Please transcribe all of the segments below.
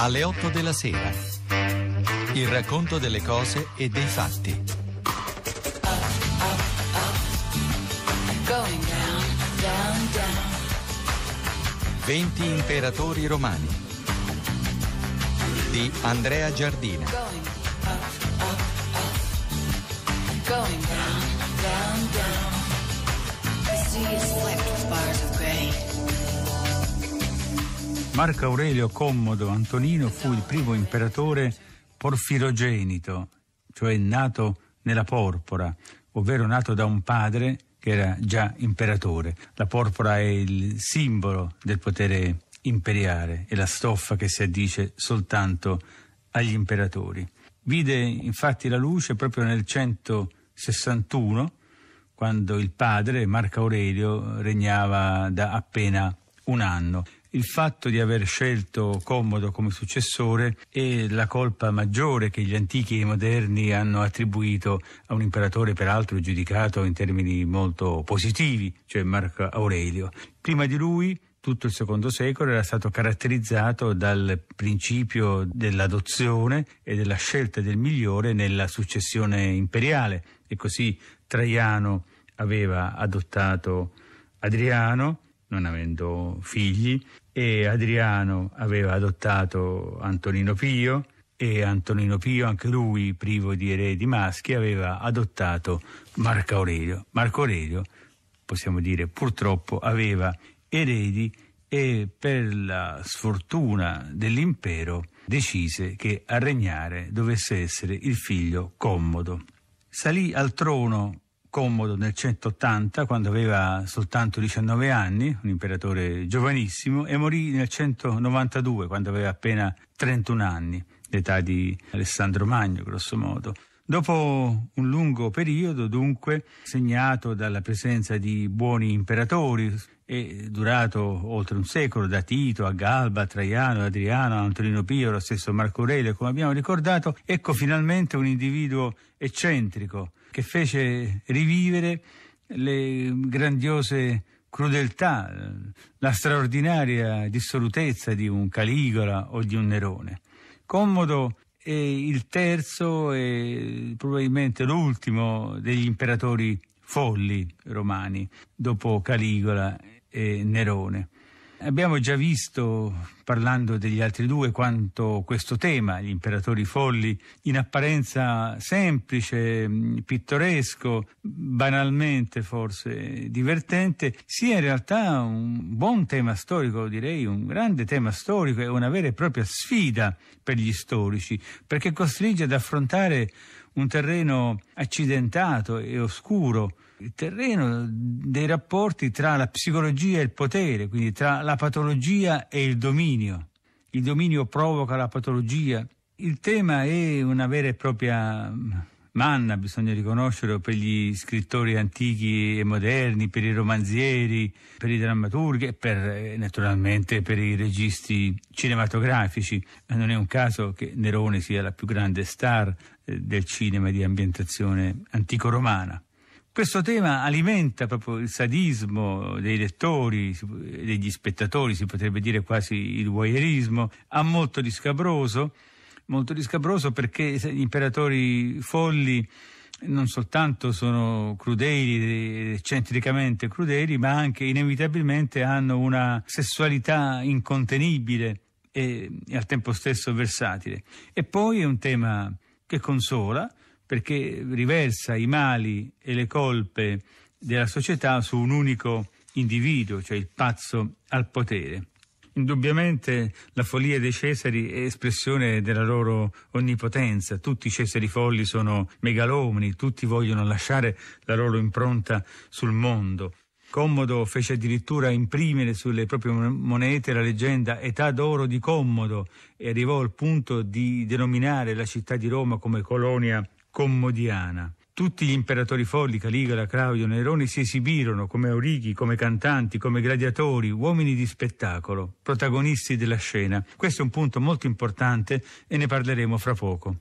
alle 8 della sera. Il racconto delle cose e dei fatti. Going 20 imperatori romani di Andrea Giardina. Going up, up, up. Going Marco Aurelio Commodo Antonino fu il primo imperatore porfirogenito, cioè nato nella porpora, ovvero nato da un padre che era già imperatore. La porpora è il simbolo del potere imperiale, è la stoffa che si addice soltanto agli imperatori. Vide infatti la luce proprio nel 161, quando il padre, Marco Aurelio, regnava da appena un anno il fatto di aver scelto Commodo come successore è la colpa maggiore che gli antichi e i moderni hanno attribuito a un imperatore peraltro giudicato in termini molto positivi, cioè Marco Aurelio. Prima di lui tutto il secondo secolo era stato caratterizzato dal principio dell'adozione e della scelta del migliore nella successione imperiale e così Traiano aveva adottato Adriano, non avendo figli e Adriano aveva adottato Antonino Pio e Antonino Pio, anche lui privo di eredi maschi, aveva adottato Marco Aurelio. Marco Aurelio, possiamo dire purtroppo, aveva eredi e per la sfortuna dell'impero decise che a regnare dovesse essere il figlio Commodo. Salì al trono Commodo nel 180, quando aveva soltanto 19 anni, un imperatore giovanissimo, e morì nel 192, quando aveva appena 31 anni, l'età di Alessandro Magno, grosso modo. Dopo un lungo periodo, dunque, segnato dalla presenza di buoni imperatori e durato oltre un secolo, da Tito a Galba, Traiano, Adriano, Antonino Pio, lo stesso Marco Aurelio, come abbiamo ricordato, ecco finalmente un individuo eccentrico, che fece rivivere le grandiose crudeltà, la straordinaria dissolutezza di un Caligola o di un Nerone. Commodo è il terzo e probabilmente l'ultimo degli imperatori folli romani, dopo Caligola e Nerone. Abbiamo già visto, parlando degli altri due, quanto questo tema, gli imperatori folli, in apparenza semplice, mm, pittoresco, banalmente forse divertente, sia in realtà un buon tema storico, direi un grande tema storico e una vera e propria sfida per gli storici, perché costringe ad affrontare un terreno accidentato e oscuro il terreno dei rapporti tra la psicologia e il potere, quindi tra la patologia e il dominio. Il dominio provoca la patologia. Il tema è una vera e propria mm, manna, bisogna riconoscerlo, per gli scrittori antichi e moderni, per i romanzieri, per i drammaturghi e per, eh, naturalmente per i registi cinematografici. Non è un caso che Nerone sia la più grande star eh, del cinema di ambientazione antico-romana. Questo tema alimenta proprio il sadismo dei lettori, degli spettatori, si potrebbe dire quasi il voyeurismo, ha molto di scabroso, molto di scabroso perché gli imperatori folli non soltanto sono crudeli, eh, eccentricamente crudeli, ma anche inevitabilmente hanno una sessualità incontenibile e, e al tempo stesso versatile. E poi è un tema che consola, perché riversa i mali e le colpe della società su un unico individuo, cioè il pazzo al potere. Indubbiamente la follia dei Cesari è espressione della loro onnipotenza. Tutti i Cesari folli sono megalomani, tutti vogliono lasciare la loro impronta sul mondo. Commodo fece addirittura imprimere sulle proprie monete la leggenda Età d'oro di Commodo e arrivò al punto di denominare la città di Roma come colonia commodiana. Tutti gli imperatori folli, Caligola, Claudio, Nerone, si esibirono come aurighi, come cantanti, come gladiatori, uomini di spettacolo, protagonisti della scena. Questo è un punto molto importante e ne parleremo fra poco.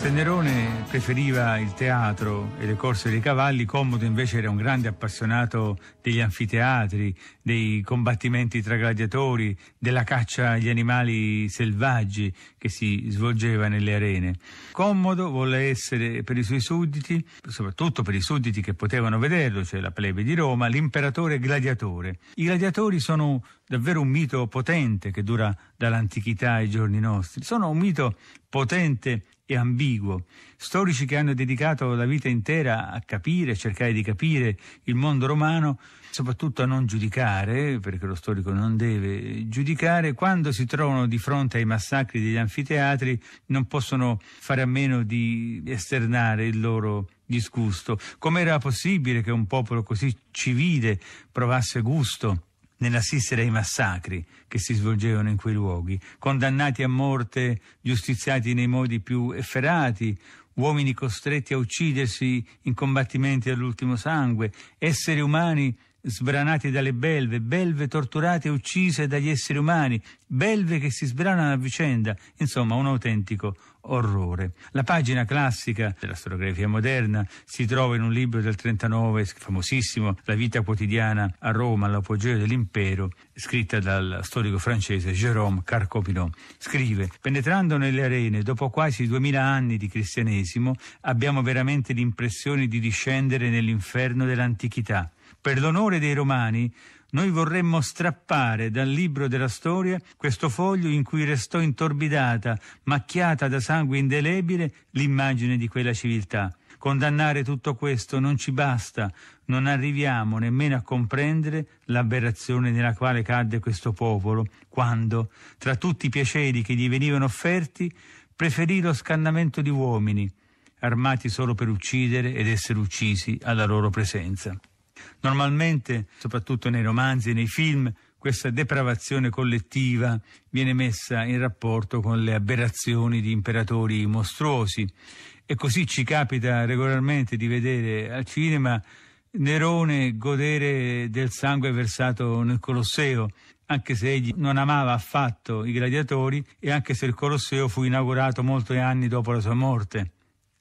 Se Nerone preferiva il teatro e le corse dei cavalli, Commodo invece era un grande appassionato degli anfiteatri, dei combattimenti tra gladiatori, della caccia agli animali selvaggi che si svolgeva nelle arene. Commodo volle essere per i suoi sudditi, soprattutto per i sudditi che potevano vederlo, cioè la plebe di Roma, l'imperatore gladiatore. I gladiatori sono davvero un mito potente che dura dall'antichità ai giorni nostri. Sono un mito potente e ambiguo. Storici che hanno dedicato la vita intera a capire, a cercare di capire il mondo romano, soprattutto a non giudicare, perché lo storico non deve giudicare, quando si trovano di fronte ai massacri degli anfiteatri non possono fare a meno di esternare il loro disgusto. Com'era possibile che un popolo così civile provasse gusto nell'assistere ai massacri che si svolgevano in quei luoghi, condannati a morte, giustiziati nei modi più efferati, uomini costretti a uccidersi in combattimenti all'ultimo sangue, esseri umani sbranati dalle belve, belve torturate e uccise dagli esseri umani, belve che si sbranano a vicenda, insomma un autentico orrore. La pagina classica della storiografia moderna si trova in un libro del 39, famosissimo, La vita quotidiana a Roma all'apogeo dell'impero, scritta dal storico francese Jérôme Carcopinon. Scrive, penetrando nelle arene dopo quasi 2000 anni di cristianesimo, abbiamo veramente l'impressione di discendere nell'inferno dell'antichità. Per l'onore dei romani noi vorremmo strappare dal libro della storia questo foglio in cui restò intorbidata, macchiata da sangue indelebile, l'immagine di quella civiltà. Condannare tutto questo non ci basta, non arriviamo nemmeno a comprendere l'aberrazione nella quale cadde questo popolo, quando, tra tutti i piaceri che gli venivano offerti, preferì lo scannamento di uomini, armati solo per uccidere ed essere uccisi alla loro presenza. Normalmente, soprattutto nei romanzi e nei film, questa depravazione collettiva viene messa in rapporto con le aberrazioni di imperatori mostruosi. E così ci capita regolarmente di vedere al cinema Nerone godere del sangue versato nel Colosseo, anche se egli non amava affatto i gladiatori e anche se il Colosseo fu inaugurato molti anni dopo la sua morte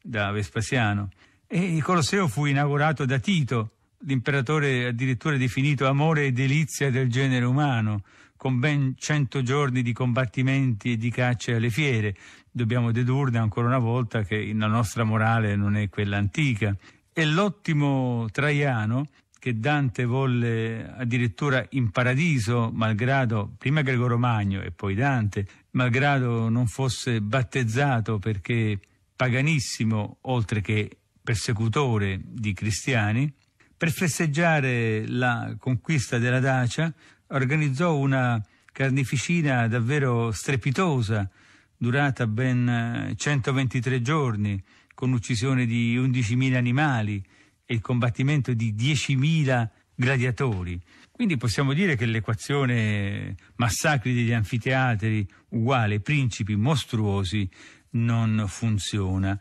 da Vespasiano. E il Colosseo fu inaugurato da Tito, L'imperatore addirittura definito amore e delizia del genere umano, con ben cento giorni di combattimenti e di cacce alle fiere. Dobbiamo dedurne ancora una volta che la nostra morale non è quella antica. E l'ottimo Traiano, che Dante volle addirittura in paradiso, malgrado prima Gregorio Magno e poi Dante, malgrado non fosse battezzato perché paganissimo, oltre che persecutore di cristiani, per festeggiare la conquista della Dacia organizzò una carneficina davvero strepitosa, durata ben 123 eh, giorni, con l'uccisione di 11.000 animali e il combattimento di 10.000 gladiatori. Quindi possiamo dire che l'equazione massacri degli anfiteatri uguale principi mostruosi non funziona.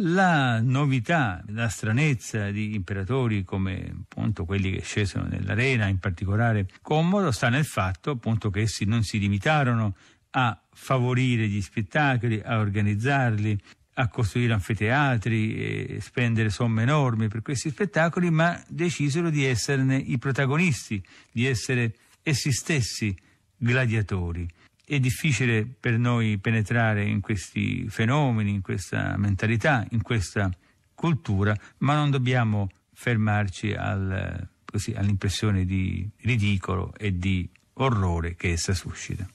La novità, la stranezza di imperatori come appunto quelli che scesero nell'arena, in particolare Commodo, sta nel fatto appunto che essi non si limitarono a favorire gli spettacoli, a organizzarli, a costruire anfiteatri e spendere somme enormi per questi spettacoli, ma decisero di esserne i protagonisti, di essere essi stessi gladiatori è difficile per noi penetrare in questi fenomeni, in questa mentalità, in questa cultura, ma non dobbiamo fermarci al, così, all'impressione di ridicolo e di orrore che essa suscita.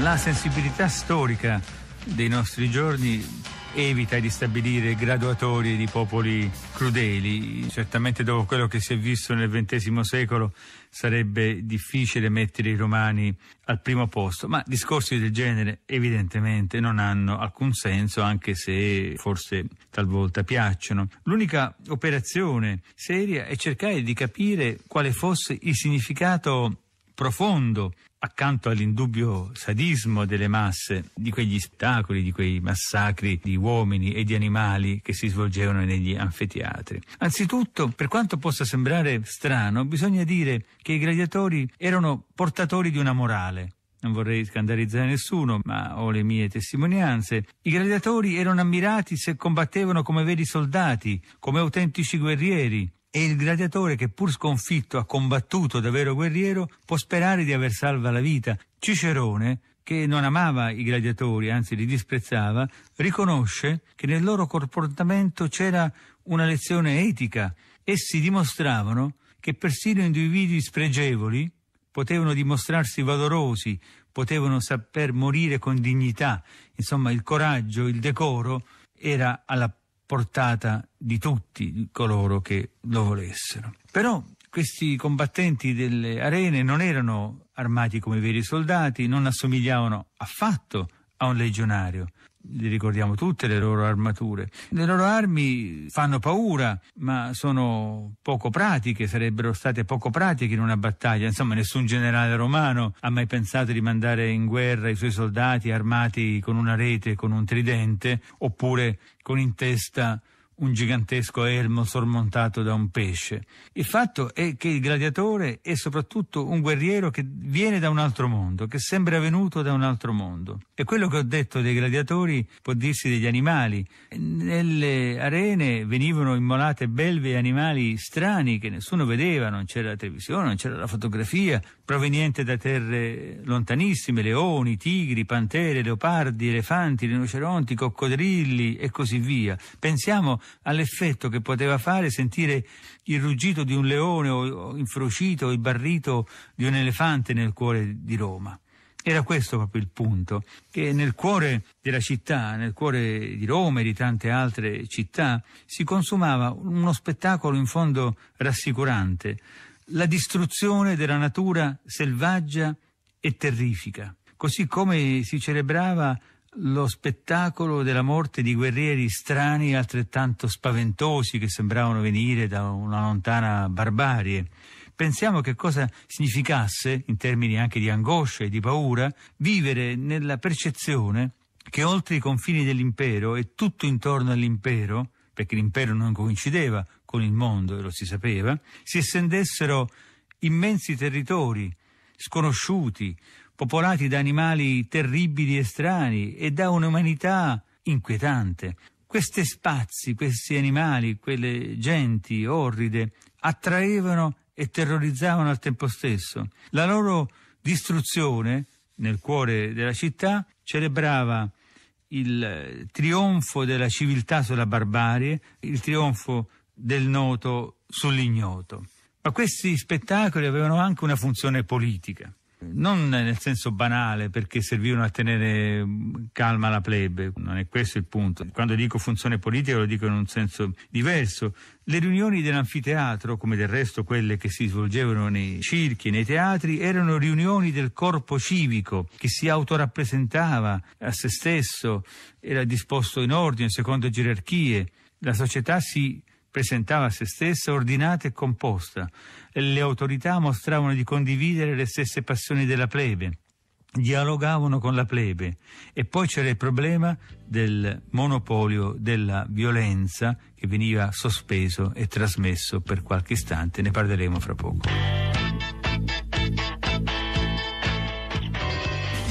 La sensibilità storica dei nostri giorni evita di stabilire graduatorie di popoli crudeli. Certamente dopo quello che si è visto nel XX secolo sarebbe difficile mettere i romani al primo posto, ma discorsi del genere evidentemente non hanno alcun senso, anche se forse talvolta piacciono. L'unica operazione seria è cercare di capire quale fosse il significato profondo accanto all'indubbio sadismo delle masse, di quegli spettacoli, di quei massacri di uomini e di animali che si svolgevano negli anfiteatri. Anzitutto, per quanto possa sembrare strano, bisogna dire che i gladiatori erano portatori di una morale. Non vorrei scandalizzare nessuno, ma ho le mie testimonianze. I gladiatori erano ammirati se combattevano come veri soldati, come autentici guerrieri, e il gladiatore che pur sconfitto ha combattuto davvero guerriero può sperare di aver salva la vita. Cicerone, che non amava i gladiatori, anzi li disprezzava, riconosce che nel loro comportamento c'era una lezione etica. Essi dimostravano che persino individui spregevoli potevano dimostrarsi valorosi, potevano saper morire con dignità. Insomma, il coraggio, il decoro era alla portata di tutti coloro che lo volessero. Però questi combattenti delle arene non erano armati come veri soldati, non assomigliavano affatto a un legionario, li ricordiamo tutte le loro armature. Le loro armi fanno paura, ma sono poco pratiche, sarebbero state poco pratiche in una battaglia. Insomma, nessun generale romano ha mai pensato di mandare in guerra i suoi soldati armati con una rete, con un tridente, oppure con in testa un gigantesco elmo sormontato da un pesce. Il fatto è che il gladiatore è soprattutto un guerriero che viene da un altro mondo, che sembra venuto da un altro mondo. E quello che ho detto dei gladiatori può dirsi degli animali. Nelle arene venivano immolate belve e animali strani che nessuno vedeva, non c'era la televisione, non c'era la fotografia, proveniente da terre lontanissime, leoni, tigri, pantere, leopardi, elefanti, rinoceronti, coccodrilli e così via. Pensiamo all'effetto che poteva fare sentire il ruggito di un leone o infrocito o il barrito di un elefante nel cuore di Roma. Era questo proprio il punto, che nel cuore della città, nel cuore di Roma e di tante altre città, si consumava uno spettacolo in fondo rassicurante, la distruzione della natura selvaggia e terrifica, così come si celebrava lo spettacolo della morte di guerrieri strani altrettanto spaventosi che sembravano venire da una lontana barbarie. Pensiamo che cosa significasse, in termini anche di angoscia e di paura, vivere nella percezione che oltre i confini dell'impero e tutto intorno all'impero, perché l'impero non coincideva con il mondo e lo si sapeva, si estendessero immensi territori sconosciuti, popolati da animali terribili e strani e da un'umanità inquietante. Questi spazi, questi animali, quelle genti orride attraevano e terrorizzavano al tempo stesso. La loro distruzione nel cuore della città celebrava il trionfo della civiltà sulla barbarie, il trionfo del noto sull'ignoto. Ma questi spettacoli avevano anche una funzione politica non nel senso banale perché servivano a tenere mm, calma la plebe, non è questo il punto. Quando dico funzione politica lo dico in un senso diverso. Le riunioni dell'anfiteatro, come del resto quelle che si svolgevano nei circhi, nei teatri, erano riunioni del corpo civico che si autorappresentava a se stesso, era disposto in ordine, secondo gerarchie. La società si presentava se stessa ordinata e composta, le autorità mostravano di condividere le stesse passioni della plebe, dialogavano con la plebe e poi c'era il problema del monopolio della violenza che veniva sospeso e trasmesso per qualche istante, ne parleremo fra poco.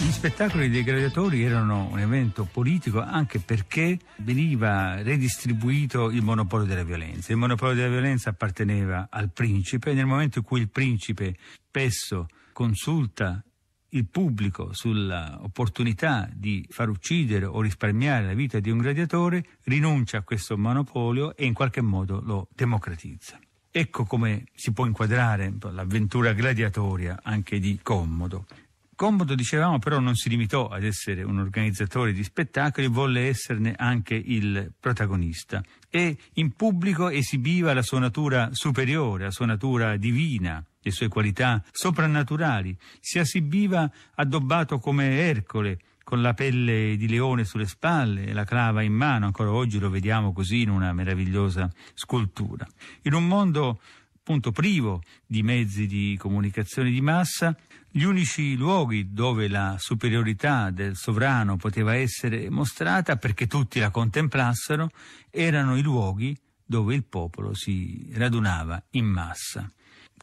Gli spettacoli dei gladiatori erano un evento politico anche perché veniva redistribuito il monopolio della violenza. Il monopolio della violenza apparteneva al principe e nel momento in cui il principe spesso consulta il pubblico sull'opportunità di far uccidere o risparmiare la vita di un gladiatore rinuncia a questo monopolio e in qualche modo lo democratizza. Ecco come si può inquadrare l'avventura gladiatoria anche di Commodo. Comodo, dicevamo, però non si limitò ad essere un organizzatore di spettacoli, volle esserne anche il protagonista e in pubblico esibiva la sua natura superiore, la sua natura divina, le sue qualità soprannaturali. Si esibiva addobbato come Ercole, con la pelle di leone sulle spalle e la clava in mano, ancora oggi lo vediamo così in una meravigliosa scultura. In un mondo appunto privo di mezzi di comunicazione di massa, gli unici luoghi dove la superiorità del sovrano poteva essere mostrata perché tutti la contemplassero erano i luoghi dove il popolo si radunava in massa.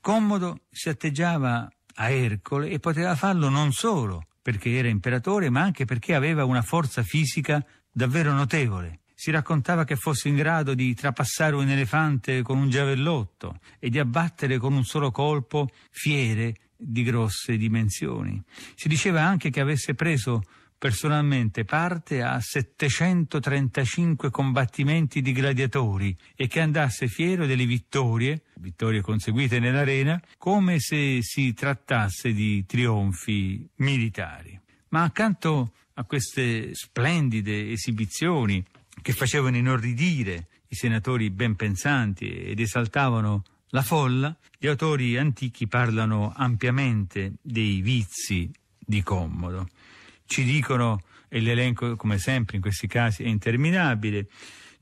Commodo si atteggiava a Ercole e poteva farlo non solo perché era imperatore, ma anche perché aveva una forza fisica davvero notevole. Si raccontava che fosse in grado di trapassare un elefante con un giavellotto e di abbattere con un solo colpo fiere di grosse dimensioni. Si diceva anche che avesse preso personalmente parte a 735 combattimenti di gladiatori e che andasse fiero delle vittorie, vittorie conseguite nell'arena, come se si trattasse di trionfi militari. Ma accanto a queste splendide esibizioni che facevano inorridire i senatori ben pensanti ed esaltavano la folla, gli autori antichi parlano ampiamente dei vizi di Commodo. Ci dicono, e l'elenco come sempre in questi casi è interminabile,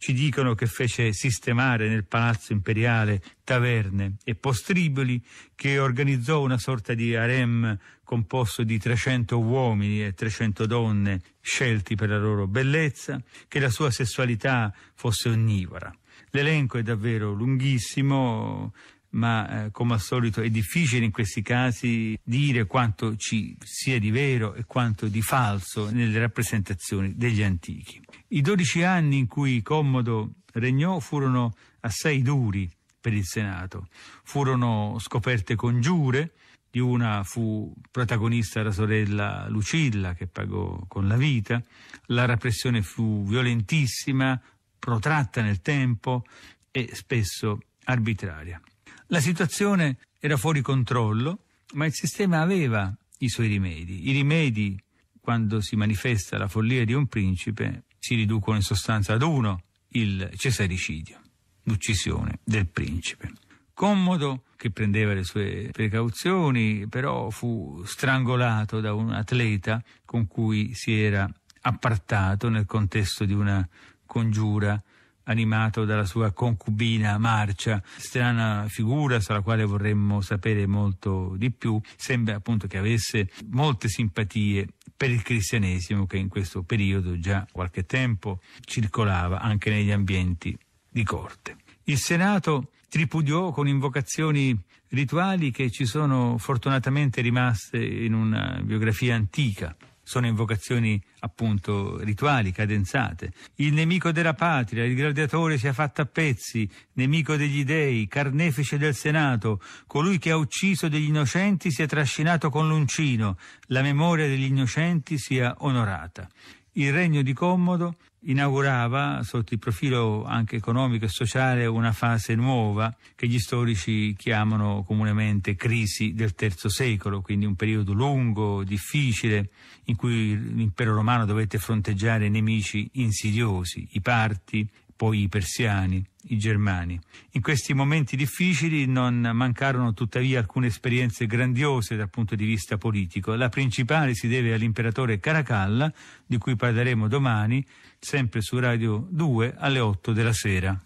ci dicono che fece sistemare nel palazzo imperiale taverne e postriboli, che organizzò una sorta di harem composto di 300 uomini e 300 donne scelti per la loro bellezza, che la sua sessualità fosse onnivora. L'elenco è davvero lunghissimo, ma eh, come al solito è difficile in questi casi dire quanto ci sia di vero e quanto di falso nelle rappresentazioni degli antichi. I dodici anni in cui Commodo regnò furono assai duri per il Senato. Furono scoperte congiure, di una fu protagonista la sorella Lucilla che pagò con la vita, la repressione fu violentissima, protratta nel tempo e spesso arbitraria. La situazione era fuori controllo, ma il sistema aveva i suoi rimedi. I rimedi, quando si manifesta la follia di un principe, si riducono in sostanza ad uno il cesaricidio, l'uccisione del principe. Commodo, che prendeva le sue precauzioni, però fu strangolato da un atleta con cui si era appartato nel contesto di una congiura animato dalla sua concubina Marcia, strana figura sulla quale vorremmo sapere molto di più, sembra appunto che avesse molte simpatie per il cristianesimo che in questo periodo già qualche tempo circolava anche negli ambienti di corte. Il Senato tripudiò con invocazioni rituali che ci sono fortunatamente rimaste in una biografia antica sono invocazioni appunto rituali, cadenzate. Il nemico della patria, il gladiatore si è fatto a pezzi, nemico degli dei, carnefice del Senato, colui che ha ucciso degli innocenti si è trascinato con l'uncino, la memoria degli innocenti sia onorata. Il regno di Commodo inaugurava, sotto il profilo anche economico e sociale, una fase nuova che gli storici chiamano comunemente crisi del terzo secolo, quindi un periodo lungo, difficile, in cui l'impero romano dovette fronteggiare nemici insidiosi, i parti, poi i persiani, i germani. In questi momenti difficili non mancarono tuttavia alcune esperienze grandiose dal punto di vista politico. La principale si deve all'imperatore Caracalla, di cui parleremo domani, sempre su Radio 2 alle 8 della sera.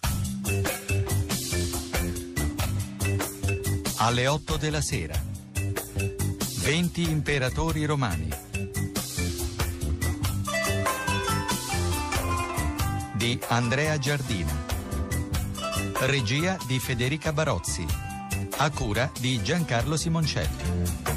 Alle 8 della sera. 20 imperatori romani. di Andrea Giardina. Regia di Federica Barozzi. A cura di Giancarlo Simoncelli.